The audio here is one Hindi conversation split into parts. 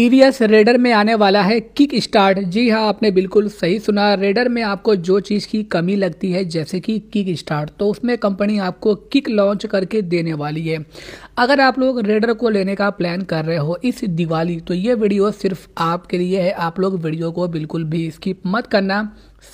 टी रेडर में आने वाला है किक स्टार्ट जी हाँ आपने बिल्कुल सही सुना रेडर में आपको जो चीज़ की कमी लगती है जैसे कि किक स्टार्ट तो उसमें कंपनी आपको किक लॉन्च करके देने वाली है अगर आप लोग रेडर को लेने का प्लान कर रहे हो इस दिवाली तो ये वीडियो सिर्फ आपके लिए है आप लोग वीडियो को बिल्कुल भी स्किप मत करना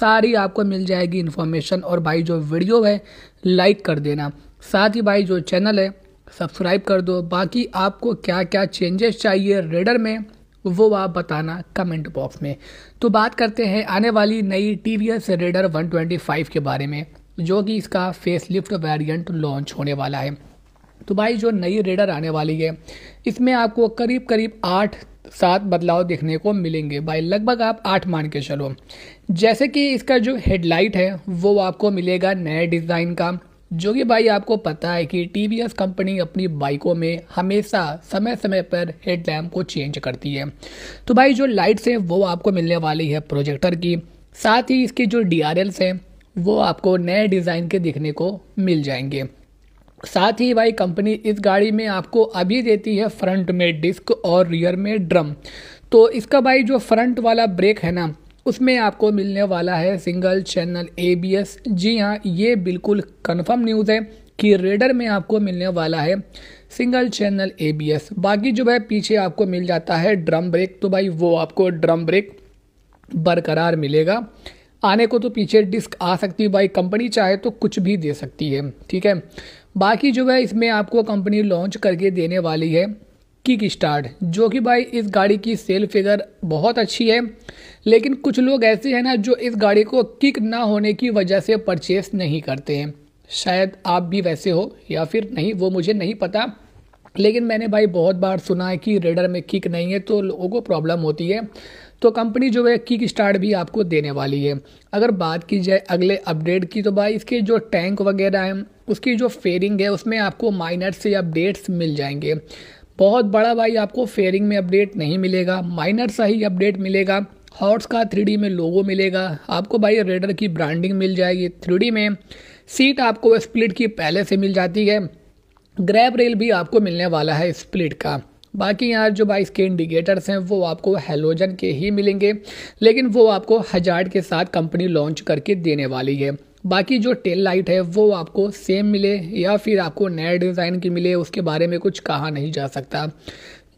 सारी आपको मिल जाएगी इन्फॉर्मेशन और भाई जो वीडियो है लाइक कर देना साथ ही भाई जो चैनल है सब्सक्राइब कर दो बाकी आपको क्या क्या चेंजेस चाहिए रेडर में वो आप बताना कमेंट बॉक्स में तो बात करते हैं आने वाली नई T V S raider five के बारे में जो कि इसका फेस लिफ्ट वेरियंट लॉन्च होने वाला है तो भाई जो नई रेडर आने वाली है इसमें आपको करीब करीब आठ सात बदलाव देखने को मिलेंगे भाई लगभग आप आठ मान के चलो जैसे कि इसका जो हेडलाइट है वो आपको मिलेगा नए डिज़ाइन का जो कि भाई आपको पता है कि टी कंपनी अपनी बाइकों में हमेशा समय समय पर हेड लैम्प को चेंज करती है तो भाई जो लाइट्स हैं वो आपको मिलने वाली है प्रोजेक्टर की साथ ही इसकी जो डी हैं वो आपको नए डिज़ाइन के दिखने को मिल जाएंगे साथ ही भाई कंपनी इस गाड़ी में आपको अभी देती है फ्रंट में डिस्क और रियर में ड्रम तो इसका भाई जो फ्रंट वाला ब्रेक है ना उसमें आपको मिलने वाला है सिंगल चैनल ए जी हाँ ये बिल्कुल कन्फर्म न्यूज़ है कि रेडर में आपको मिलने वाला है सिंगल चैनल ए बाकी जो है पीछे आपको मिल जाता है ड्रम ब्रेक तो भाई वो आपको ड्रम ब्रेक बरकरार मिलेगा आने को तो पीछे डिस्क आ सकती है भाई कंपनी चाहे तो कुछ भी दे सकती है ठीक है बाकी जो है इसमें आपको कंपनी लॉन्च करके देने वाली है किक स्टार्ट जो कि भाई इस गाड़ी की सेल फिगर बहुत अच्छी है लेकिन कुछ लोग ऐसे हैं ना जो इस गाड़ी को किक ना होने की वजह से परचेस नहीं करते हैं शायद आप भी वैसे हो या फिर नहीं वो मुझे नहीं पता लेकिन मैंने भाई बहुत बार सुना है कि रेडर में किक नहीं है तो लोगों को प्रॉब्लम होती है तो कंपनी जो है किक स्टार्ट भी आपको देने वाली है अगर बात की जाए अगले अपडेट की तो भाई इसके जो टैंक वगैरह हैं उसकी जो फेयरिंग है उसमें आपको माइनर से अपडेट्स मिल जाएंगे बहुत बड़ा भाई आपको फेयरिंग में अपडेट नहीं मिलेगा माइनर सा ही अपडेट मिलेगा हॉर्स का थ्री में लोगो मिलेगा आपको भाई रेडर की ब्रांडिंग मिल जाएगी थ्री में सीट आपको स्प्लिट की पहले से मिल जाती है ग्रैब रेल भी आपको मिलने वाला है स्प्लिट का बाकी यहाँ जो भाई इसके इंडिकेटर्स हैं वो आपको हेलोजन के ही मिलेंगे लेकिन वो आपको हजार्ड के साथ कंपनी लॉन्च करके देने वाली है बाकी जो टेल लाइट है वो आपको सेम मिले या फिर आपको नए डिज़ाइन की मिले उसके बारे में कुछ कहा नहीं जा सकता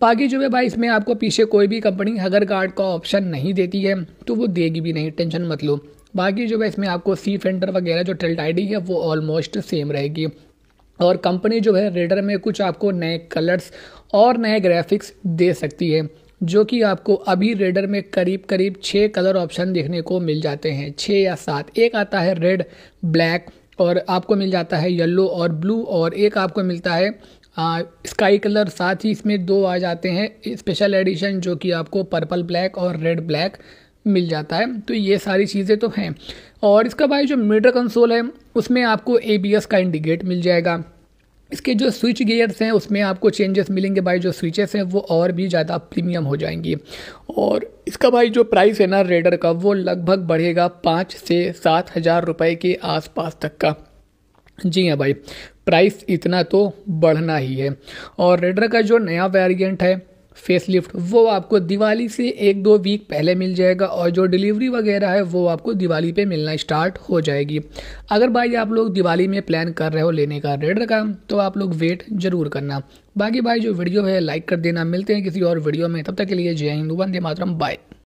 बाकी जो है भाई इसमें आपको पीछे कोई भी कंपनी हगर गार्ड का ऑप्शन नहीं देती है तो वो देगी भी नहीं टेंशन मत लो बाकी जो है इसमें आपको सी फेंडर वगैरह जो टेल्ट आई है वो ऑलमोस्ट सेम रहेगी और कंपनी जो है रेडर में कुछ आपको नए कलर्स और नए ग्राफिक्स दे सकती है जो कि आपको अभी रेडर में करीब करीब छः कलर ऑप्शन देखने को मिल जाते हैं छः या सात एक आता है रेड ब्लैक और आपको मिल जाता है येलो और ब्लू और एक आपको मिलता है स्काई कलर साथ ही इसमें दो आ जाते हैं स्पेशल एडिशन जो कि आपको पर्पल ब्लैक और रेड ब्लैक मिल जाता है तो ये सारी चीज़ें तो हैं और इसका भाई जो मीटर कंसोल है उसमें आपको ए का इंडिकेट मिल जाएगा इसके जो स्विच गियर्स हैं उसमें आपको चेंजेस मिलेंगे भाई जो स्विचेस हैं वो और भी ज़्यादा प्रीमियम हो जाएंगी और इसका भाई जो प्राइस है ना रेडर का वो लगभग बढ़ेगा पाँच से सात हज़ार रुपये के आसपास तक का जी हाँ भाई प्राइस इतना तो बढ़ना ही है और रेडर का जो नया वेरिएंट है फेसलिफ्ट वो आपको दिवाली से एक दो वीक पहले मिल जाएगा और जो डिलीवरी वगैरह है वो आपको दिवाली पे मिलना स्टार्ट हो जाएगी अगर भाई आप लोग दिवाली में प्लान कर रहे हो लेने का रेड रकम तो आप लोग वेट जरूर करना बाकी भाई जो वीडियो है लाइक कर देना मिलते हैं किसी और वीडियो में तब तक के लिए जय हिंदू वंदे मातरम बाय